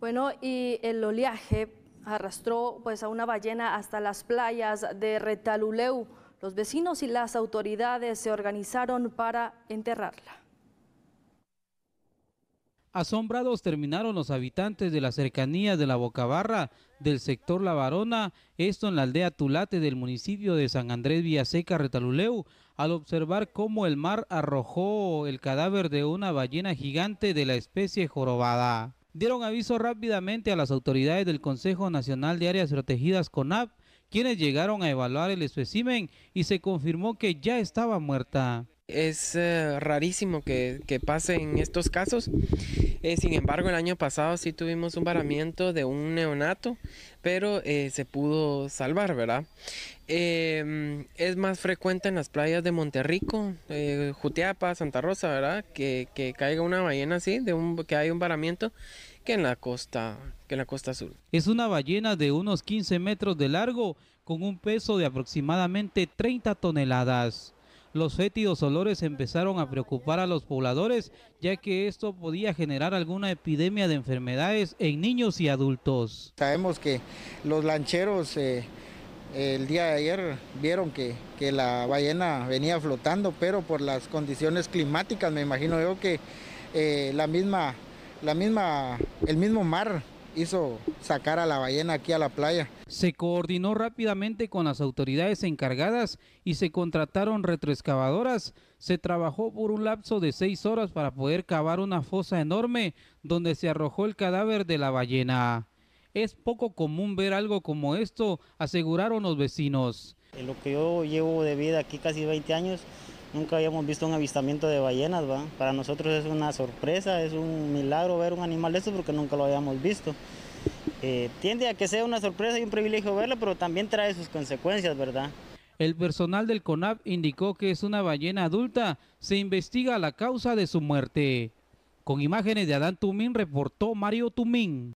Bueno, y el oleaje arrastró pues a una ballena hasta las playas de Retaluleu. Los vecinos y las autoridades se organizaron para enterrarla. Asombrados terminaron los habitantes de las cercanía de la Bocabarra del sector La Varona, esto en la aldea Tulate del municipio de San Andrés Villaseca, Retaluleu, al observar cómo el mar arrojó el cadáver de una ballena gigante de la especie jorobada dieron aviso rápidamente a las autoridades del Consejo Nacional de Áreas Protegidas CONAP, quienes llegaron a evaluar el especimen y se confirmó que ya estaba muerta. Es eh, rarísimo que, que, pase en estos casos. Eh, sin embargo, el año pasado sí tuvimos un varamiento de un neonato, pero eh, se pudo salvar, ¿verdad? Em, es más frecuente en las playas de Monterrico, Jutiapa, Santa Rosa, ¿verdad? Que, caiga una ballena así, de un, que hay un varamiento, que en la costa, que en la costa sur. Es una ballena de unos 15 metros de largo, con un peso de aproximadamente 30 toneladas los fétidos olores empezaron a preocupar a los pobladores, ya que esto podía generar alguna epidemia de enfermedades en niños y adultos. Sabemos que los lancheros eh, el día de ayer vieron que, la ballena venía flotando, pero por las condiciones climáticas me imagino yo que eh, la misma, la misma, el mismo mar hizo sacar a la ballena aquí a la playa se coordinó rápidamente con las autoridades encargadas y se contrataron retroexcavadoras. Se trabajó por un lapso de seis horas para poder cavar una fosa enorme donde se arrojó el cadáver de la ballena. Es poco común ver algo como esto, aseguraron los vecinos. En lo que yo llevo de vida aquí casi 20 años, nunca habíamos visto un avistamiento de ballenas, Para nosotros es una sorpresa, es un milagro ver un animal de estos porque nunca lo habíamos visto. Eh, tiende a que sea una sorpresa y un privilegio verla, pero también trae sus consecuencias, ¿verdad? El personal del CONAP indicó que es una ballena adulta. Se investiga la causa de su muerte. Con imágenes de Adán Tumín reportó Mario Tumín.